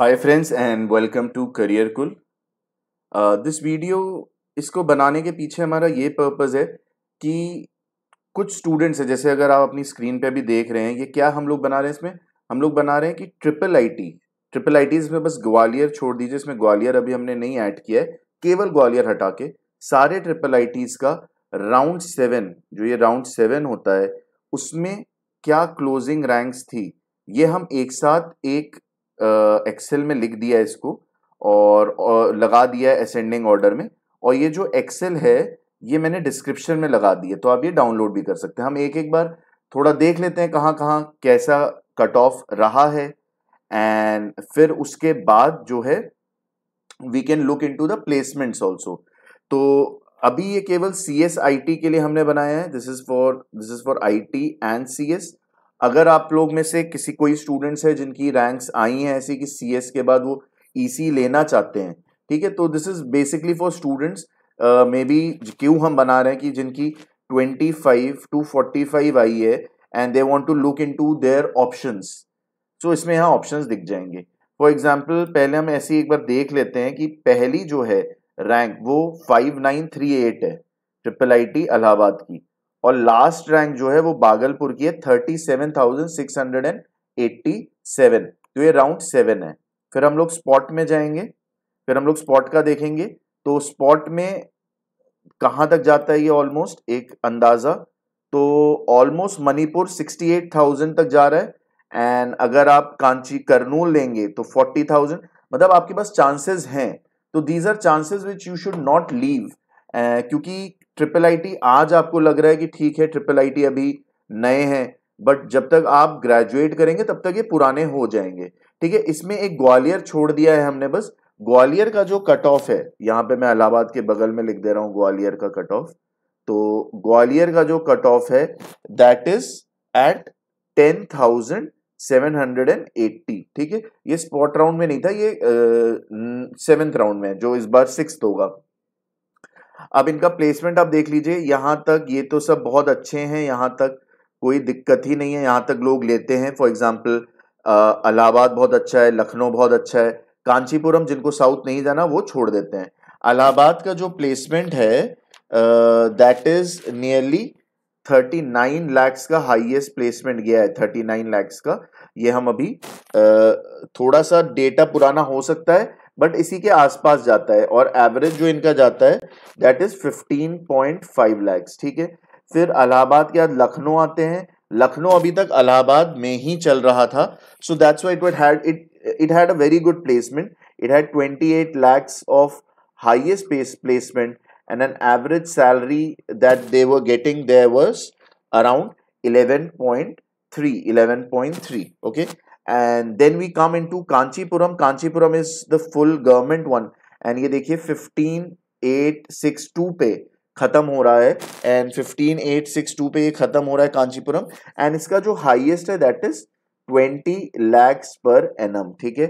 Hi friends and welcome to career cool this video इसको बनाने के पीछे हमारा ये पर्पज़ है कि कुछ स्टूडेंट्स हैं जैसे अगर आप अपनी स्क्रीन पे भी देख रहे हैं ये क्या हम लोग बना रहे हैं इसमें हम लोग बना रहे हैं कि ट्रिपल आईटी ट्रिपल आईटी इसमें बस ग्वालियर छोड़ दीजिए इसमें ग्वालियर अभी हमने नहीं ऐड किया है केवल ग्वालियर हटा के सारे ट्रिपल आई का राउंड सेवन जो ये राउंड सेवन होता है उसमें क्या क्लोजिंग रैंक्स थी ये हम एक साथ एक एक्सेल में लिख दिया इसको और, लगा दिया है असेंडिंग ऑर्डर में और ये जो एक्सेल है ये मैंने डिस्क्रिप्शन में लगा दिए तो आप ये डाउनलोड भी कर सकते हैं हम एक एक बार थोड़ा देख लेते हैं कहाँ कहाँ कैसा कट ऑफ रहा है एंड फिर उसके बाद जो है we can look into the placements also तो अभी ये केवल सी एस आई टी के लिए हमने बनाया है this is for this is for I T and C S अगर आप लोग में से किसी कोई स्टूडेंट्स है जिनकी रैंक्स आई हैं ऐसी कि सी के बाद वो ई e लेना चाहते हैं ठीक है तो this is basically for students maybe क्यों हम बना रहे हैं कि जिनकी 25 टू 45 आई है and they want to look into their options so इसमें यहाँ ऑप्शंस दिख जाएंगे फॉर एग्जांपल पहले हम ऐसी एक बार देख लेते हैं कि पहली जो है रैंक वो एट है ट्रिपल टी इलाहाबाद की और लास्ट रैंक जो है वो बागलपुर की है thirty seven thousand six hundred and eighty seven तो ये राउंड सेवन है फिर हम लोग स्पॉट में जाएंगे फिर हम लोग स्पॉट का देखेंगे तो स्पॉट में कहाँ तक जाता है ये ऑलमोस्ट एक अंदाज़ा तो ऑलमोस्ट मणिपुर थाउजेंड तक जा रहा है एंड अगर आप कांची करनूल लेंगे तो फोर्टी थाउजेंड मतलब आपके पास चांसेस हैं तो these are chances which you should not leave क्योंकि ट्रिपल आईटी आज आपको लग रहा है कि ठीक है ट्रिपल आईटी अभी नए हैं बट जब तक आप ग्रेजुएट करेंगे तब तक ये पुराने हो जाएंगे ठीक है इसमें एक ग्वालियर छोड़ दिया है हमने बस ग्वालियर का जो कट ऑफ है यहाँ पे मैं इलाहाबाद के बगल में लिख दे रहा हूँ ग्वालियर का कट ऑफ तो ग्वालियर का जो कट ऑफ है that is at ten thousand seven hundred and eighty ठीक है ये स्पॉट राउंड में नहीं था ये सेवेंथ राउंड में जो इस बार सिक्स होगा अब इनका प्लेसमेंट आप देख लीजिए यहाँ तक ये तो सब बहुत अच्छे हैं यहाँ तक कोई दिक्कत ही नहीं है यहाँ तक लोग लेते हैं फॉर एग्जाम्पल अलाहाबाद बहुत अच्छा है लखनऊ बहुत अच्छा है कांचीपुरम जिनको साउथ नहीं जाना वो छोड़ देते हैं अलाहाबाद का जो प्लेसमेंट है that is nearly thirty nine lakhs का हाईएस्ट प्लेसमेंट गया है थर्टी नाइन लैक्स का ये हम अभी uh, थोड़ा सा डेटा पुराना हो सकता है बट इसी के आसपास जाता है और एवरेज जो इनका जाता है दैट इज 15.5 लैक्स ठीक है फिर अलाहाबाद के बाद लखनऊ आते हैं लखनऊ अभी तक अलाहाबाद में ही चल रहा था so that's why it had it it had a very good placement it had 28 lakhs of highest base placement and an average salary that they around eleven point three eleven point three okay and then we come into Kanchipuram Kanchipuram is the full one one and ये देखिए fifteen eight six two पे खत्म हो रहा है and fifteen eight six two पे ये खत्म हो रहा है कांचीपुरम एंड इसका जो हाईएस्ट है that is twenty lakhs per annum ठीक है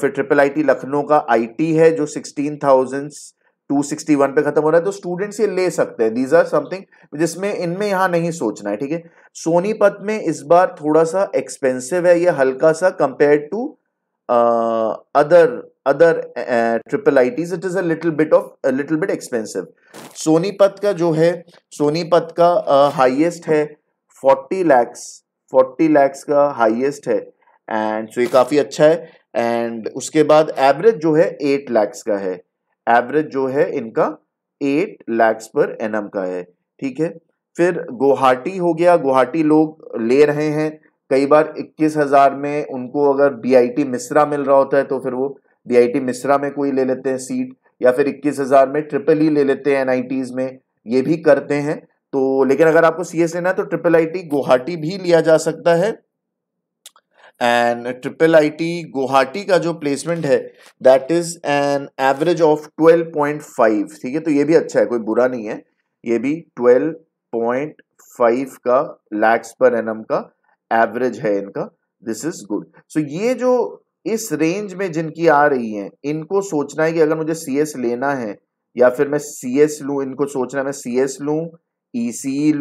फिर ट्रिपल आईटी लखनऊ का आईटी है जो सिक्सटीन थाउजेंड्स 261 पे खत्म हो रहा है तो स्टूडेंट्स ये ले सकते हैं दीज आर समथिंग जिसमें इनमें यहां नहीं सोचना है ठीक है सोनीपत में इस बार थोड़ा सा एक्सपेंसिव है ये हल्का सा compare to other other triple I Ts it is a little bit of little bit expensive Sonipat का जो है सोनीपत का हाइएस्ट uh, है 40 लैक्स 40 लैक्स का हाइएस्ट है एंड सो so ये काफ़ी अच्छा है एंड उसके बाद एवरेज जो है एट लैक्स का है एवरेज जो है इनका एट लैक्स पर एन का है ठीक है फिर गुवाहाटी हो गया गुवाहाटी लोग ले रहे हैं कई बार इक्कीस हज़ार में उनको अगर डीआईटी मिश्रा मिल रहा होता है तो फिर वो डीआईटी मिश्रा में कोई ले लेते हैं सीट या फिर इक्कीस हज़ार में ट्रिपल ई e ले लेते हैं एनआईटीज़ में ये भी करते हैं तो लेकिन अगर आपको सी एस लेना है तो ट्रिपल आई टी गुवाहाटी भी लिया जा सकता है एंड ट्रिपल आईटी गुवाहाटी का जो प्लेसमेंट है that is an average of 12.5 ठीक है तो ये भी अच्छा है कोई बुरा नहीं है ये भी 12.5 का लैक्स पर एनम का एवरेज है इनका दिस इज गुड सो ये जो इस रेंज में जिनकी आ रही हैं इनको सोचना है कि अगर मुझे सी एस लेना है या फिर मैं सी एस लू इनको सोचना है मैं सी एस लू ई सी ई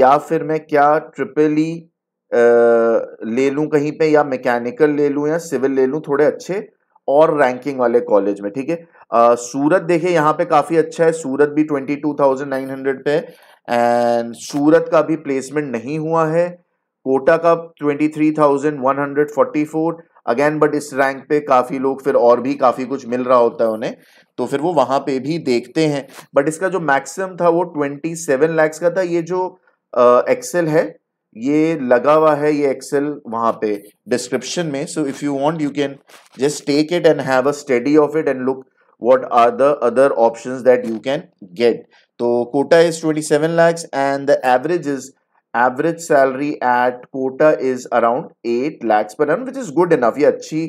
या फिर मैं क्या ट्रिपल ई e ले लूँ कहीं पे या मैकेनिकल ले लूँ या सिविल ले लूँ थोड़े अच्छे और रैंकिंग वाले कॉलेज में ठीक है सूरत देखिए यहाँ पे काफ़ी अच्छा है सूरत भी twenty two thousand nine hundred पे एंड सूरत का भी प्लेसमेंट नहीं हुआ है कोटा का twenty three thousand one hundred forty four again but इस रैंक पे काफ़ी लोग फिर और भी काफ़ी कुछ मिल रहा होता है उन्हें तो फिर वो वहाँ पे भी देखते हैं बट इसका जो मैक्सिमम था वो ट्वेंटी सेवन लैक्स का था ये जो एक्सेल है ये लगा हुआ है ये एक्सेल वहां पे डिस्क्रिप्शन में so if you want you can just take it and have a study of it and look what are the other options that you can get तो Kota is 27 lakh and the average is average salary at Kota is around 8 lakh per annum which is good enough ये अच्छी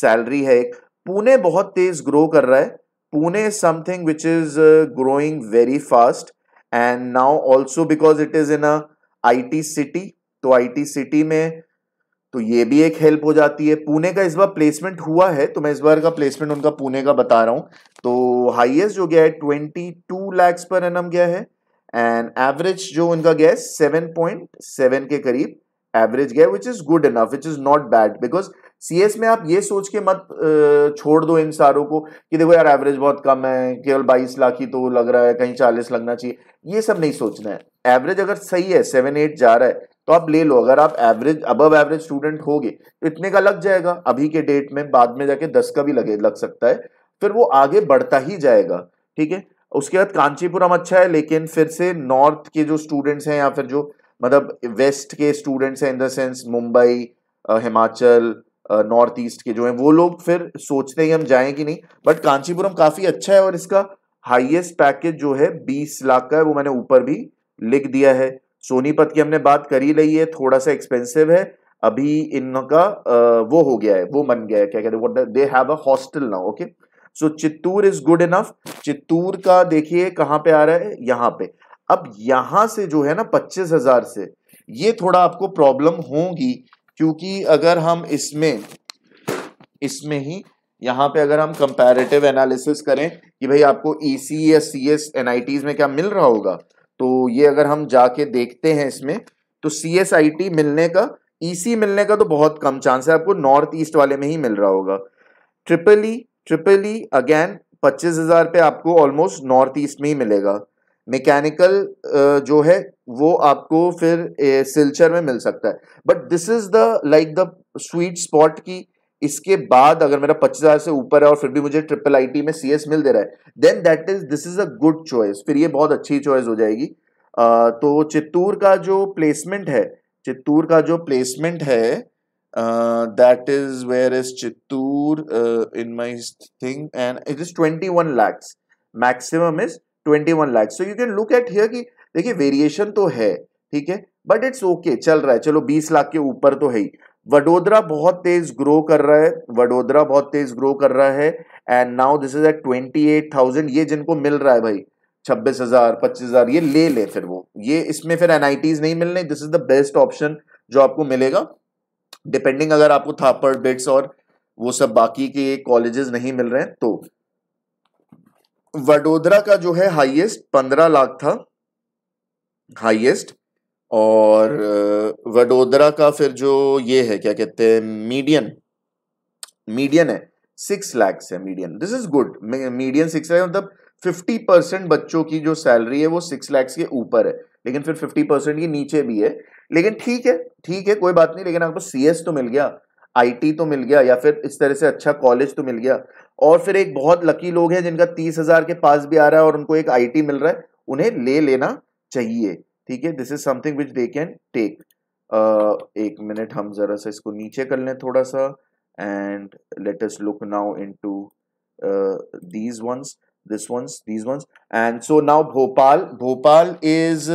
salary है पुणे बहुत तेज grow कर रहा है Pune is something which is growing very fast and now also because it is in a IT city तो IT city में तो ये भी एक हेल्प हो जाती है पुणे का इस बार प्लेसमेंट हुआ है तो मैं इस बार का प्लेसमेंट उनका पुणे का बता रहा हूं तो हाईएस्ट जो गया है twenty two lakhs per annum गया है एंड एवरेज जो उनका गया है सेवन पॉइंट सेवन के करीब एवरेज गया which is good enough which is not bad because CS में आप ये सोच के मत छोड़ दो इन सारों को कि देखो यार एवरेज बहुत कम है केवल 22 लाख ही तो लग रहा है कहीं 40 लगना चाहिए ये सब नहीं सोचना है एवरेज अगर सही है सेवन एट जा रहा है तो आप ले लो अगर आप एवरेज अबव एवरेज स्टूडेंट हो गए तो इतने का लग जाएगा अभी के डेट में बाद में जाके दस का भी लगे लग सकता है फिर वो आगे बढ़ता ही जाएगा ठीक है उसके बाद कांचीपुरम अच्छा है लेकिन फिर से नॉर्थ के जो स्टूडेंट्स हैं या फिर जो मतलब वेस्ट के स्टूडेंट्स हैं in the sense Mumbai Himachal north east के जो हैं वो लोग फिर सोचते हैं हम जाएं कि नहीं बट कांचीपुरम काफ़ी अच्छा है और इसका हाईएस्ट पैकेज जो है बीस लाख का है वो मैंने ऊपर भी लिख दिया है सोनीपत की हमने बात कर ही है थोड़ा सा एक्सपेंसिव है अभी इनका वो हो गया है वो मन गया है क्या कहते हैं they have a hostel now okay so Chittoor is good enough Chittoor का देखिए कहाँ पे आ रहा है यहाँ पे अब यहां से जो है ना पच्चीस हजार से ये थोड़ा आपको प्रॉब्लम होगी क्योंकि अगर हम इसमें इसमें ही यहाँ पे अगर हम कंपैरेटिव एनालिसिस करें कि भाई आपको ई e सी e या C S N I Ts में क्या मिल रहा होगा तो ये अगर हम जाके देखते हैं इसमें तो सी एस आई टी मिलने का ई e सी मिलने का तो बहुत कम चांस है आपको नॉर्थ ईस्ट वाले में ही मिल रहा होगा triple E triple E again पच्चीस हज़ार पे आपको ऑलमोस्ट नॉर्थ ईस्ट में ही मिलेगा मैकेनिकल uh, जो है वो आपको फिर सिल्चर में मिल सकता है but this is the like the sweet spot की इसके बाद अगर मेरा पच्चीस हज़ार से ऊपर है और फिर भी मुझे ट्रिपल आई में सी मिल दे रहा है then that is this is a good choice फिर ये बहुत अच्छी चॉइस हो जाएगी आ, तो चित्तूर का जो प्लेसमेंट है चित्तूर का जो प्लेसमेंट है that is where is Chittoor in my thing and it is twenty one lakhs maximum is twenty one lakhs so you can look at here कि देखिए वेरिएशन तो है ठीक है बट इट्स ओके चल रहा है चलो बीस लाख के ऊपर तो है ही वडोदरा बहुत तेज ग्रो कर रहा है वडोदरा बहुत तेज ग्रो कर रहा है and now this is at twenty eight thousand ये जिनको मिल रहा है भाई छब्बीस हजार पच्चीस हजार ये ले ले फिर वो ये इसमें फिर एनआईटीज नहीं मिलने this is the best option जो आपको मिलेगा डिपेंडिंग अगर आपको थापड़ बिट्स और वो सब बाकी के कॉलेजेस नहीं मिल रहे हैं तो वडोदरा का जो है हाईएस्ट पंद्रह लाख था हाईएस्ट और वडोदरा का फिर जो ये है क्या कहते हैं मीडियन मीडियन है सिक्स लैक्स है median this is good median six lakhs मतलब फिफ्टी परसेंट बच्चों की जो सैलरी है वो सिक्स लैक्स के ऊपर है लेकिन फिर फिफ्टी परसेंट की नीचे भी है लेकिन ठीक है ठीक है कोई बात नहीं लेकिन आपको सी तो मिल गया आईटी तो मिल गया या फिर इस तरह से अच्छा कॉलेज तो मिल गया और फिर एक बहुत लकी लोग हैं जिनका तीस हजार के पास भी आ रहा है और उनको एक आईटी मिल रहा है उन्हें ले लेना चाहिए ठीक है this is something which they can take एक मिनट हम जरा सा इसको नीचे कर लें थोड़ा सा and let look now into these ones this ones these ones and so now Bhopal Bhopal is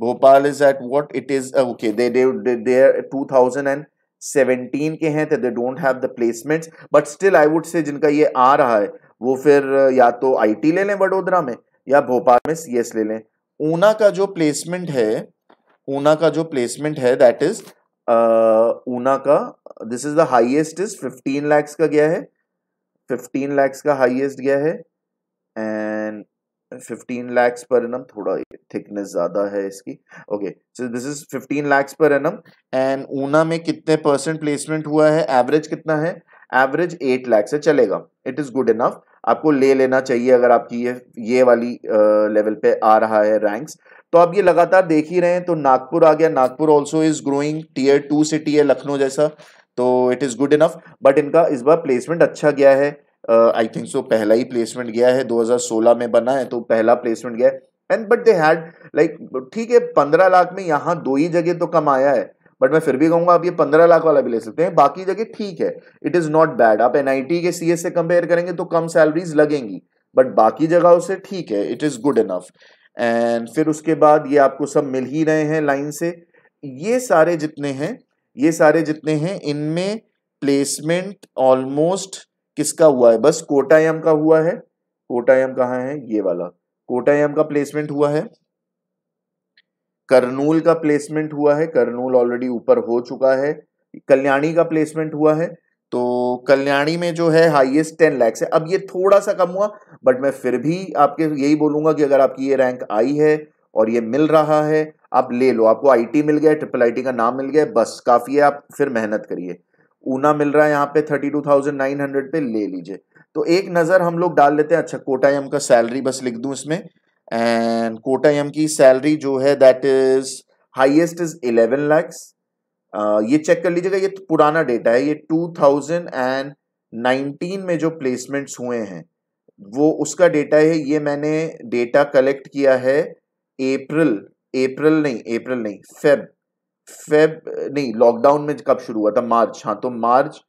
Bhopal is at what it is okay okay they they seventeen K हैं तो they don't have the placements but still I would say जिनका ये आ रहा है वो फिर या तो आईटी ले लें वडोदरा में या भोपाल में सीएस ले लें ऊना का जो प्लेसमेंट है ऊना का जो प्लेसमेंट है दैट इज uh, ऊना का this is the highest is fifteen lakhs का गया है फिफ्टीन लैक्स का हाइएस्ट गया है and fifteen lakhs per annum थोड़ा थिकनेस ज्यादा है इसकी ओके सो दिस इज 15 लाख पर एनम एंड ऊना में कितने परसेंट प्लेसमेंट हुआ है एवरेज कितना है एवरेज एट लैक्स है चलेगा इट इज गुड इनफ आपको ले लेना चाहिए अगर आपकी ये ये वाली लेवल पे आ रहा है रैंक्स तो आप ये लगातार देख ही रहे हैं तो नागपुर आ गया Nagpur also is growing tier two city है लखनऊ जैसा तो it is good enough but इनका इस बार प्लेसमेंट अच्छा गया है आई थिंक सो पहला ही प्लेसमेंट गया है 2016 में बना है तो पहला प्लेसमेंट गया है and but they had like ठीक है पंद्रह लाख में यहाँ दो ही जगह तो कम आया है बट मैं फिर भी कहूंगा आप ये पंद्रह लाख वाला भी ले सकते हैं बाकी जगह ठीक है इट इज़ नॉट बैड आप एन के सी से कंपेयर करेंगे तो कम सैलरीज लगेंगी बट बाकी जगहों से ठीक है it is good enough and फिर उसके बाद ये आपको सब मिल ही रहे हैं लाइन से ये सारे जितने हैं ये सारे जितने हैं इनमें प्लेसमेंट ऑलमोस्ट किसका हुआ है बस कोटायम का हुआ है कोटायाम कहा है ये वाला कोटायाम का प्लेसमेंट हुआ है करनूल का प्लेसमेंट हुआ है करनूल ऑलरेडी ऊपर हो चुका है कल्याणी का प्लेसमेंट हुआ है तो कल्याणी में जो है हाईएस्ट टेन लैक्स है अब ये थोड़ा सा कम हुआ बट मैं फिर भी आपके यही बोलूंगा कि अगर आपकी ये रैंक आई है और ये मिल रहा है आप ले लो आपको आईटी मिल गया ट्रिपल आईटी का नाम मिल गया बस काफ़ी है आप फिर मेहनत करिए ऊना मिल रहा है यहाँ पे thirty two thousand nine hundred पे ले लीजिए तो एक नज़र हम लोग डाल लेते हैं अच्छा कोटायम का सैलरी बस लिख दू इसमें एंड कोटायम की सैलरी जो है that is highest is eleven lakhs ये चेक कर लीजिएगा ये पुराना डेटा है ये टू थाउजेंड एंड नाइनटीन में जो प्लेसमेंट्स हुए हैं वो उसका डेटा है ये मैंने डेटा कलेक्ट किया है अप्रैल अप्रैल नहीं अप्रैल नहीं फेब फेब नहीं लॉकडाउन में कब शुरू हुआ था मार्च हाँ तो मार्च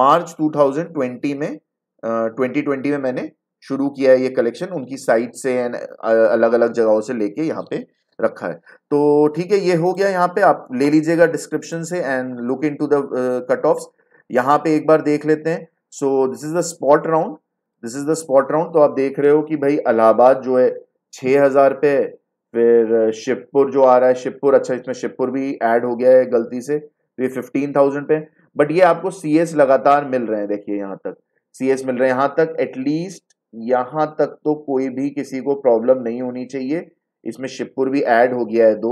मार्च 2020 में ट्वेंटी ट्वेंटी में मैंने शुरू किया है ये कलेक्शन उनकी साइट से एंड अलग अलग जगहों से लेके यहाँ पे रखा है तो ठीक है ये हो गया यहाँ पे आप ले लीजिएगा डिस्क्रिप्शन से and look into the cut off यहाँ पे एक बार देख लेते हैं so this is the spot round this is the spot round तो आप देख रहे हो कि भाई इलाहाबाद जो है छः हज़ार पे फिर शिवपुर जो आ रहा है शिवपुर अच्छा इसमें शिवपुर भी ऐड हो गया है गलती से तो ये फिफ्टीन थाउजेंड पे बट ये आपको सी एस लगातार मिल रहे हैं देखिए यहाँ तक सी एस मिल रहे हैं यहाँ तक एटलीस्ट यहाँ तक तो कोई भी किसी को प्रॉब्लम नहीं होनी चाहिए इसमें शिवपुर भी ऐड हो गया है दो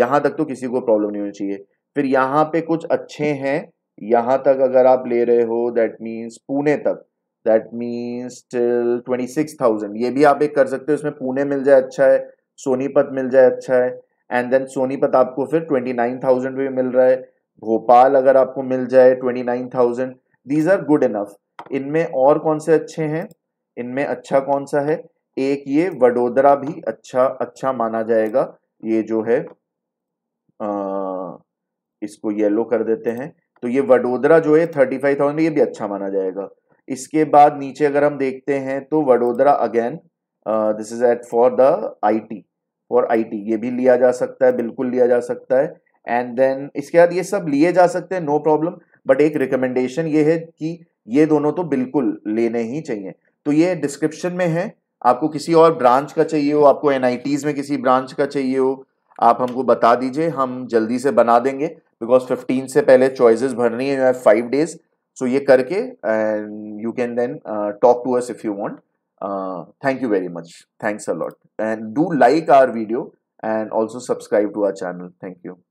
यहाँ तक तो किसी को प्रॉब्लम नहीं होनी चाहिए फिर यहाँ पे कुछ अच्छे हैं यहाँ तक अगर आप ले रहे हो दैट मीन्स पुणे तक that means till twenty six thousand ये भी आप एक कर सकते हो इसमें पुणे मिल जाए अच्छा है सोनीपत मिल जाए अच्छा है एंड देन सोनीपत आपको फिर ट्वेंटी नाइन थाउजेंड में मिल रहा है भोपाल अगर आपको मिल जाए twenty nine thousand these are good enough इनमें और कौन से अच्छे हैं इनमें अच्छा कौन सा है एक ये वडोदरा भी अच्छा अच्छा माना जाएगा ये जो है आ, इसको येलो कर देते हैं तो ये वडोदरा जो है थर्टी फाइव थाउजेंड ये भी अच्छा माना जाएगा इसके बाद नीचे अगर हम देखते हैं तो Vadodara again this is eight for the IT और आईटी ये भी लिया जा सकता है बिल्कुल लिया जा सकता है एंड देन इसके बाद ये सब लिए जा सकते हैं नो प्रॉब्लम बट एक रिकमेंडेशन ये है कि ये दोनों तो बिल्कुल लेने ही चाहिए तो ये डिस्क्रिप्शन में है आपको किसी और ब्रांच का चाहिए हो आपको एन में किसी ब्रांच का चाहिए हो आप हमको बता दीजिए हम जल्दी से बना देंगे बिकॉज फिफ्टीन से पहले चॉइसेस भरनी है फाइव डेज सो ये करके and you can then talk to us if you want Uh, thank you very much. Thanks a lot. And do like our video and also subscribe to our channel. Thank you.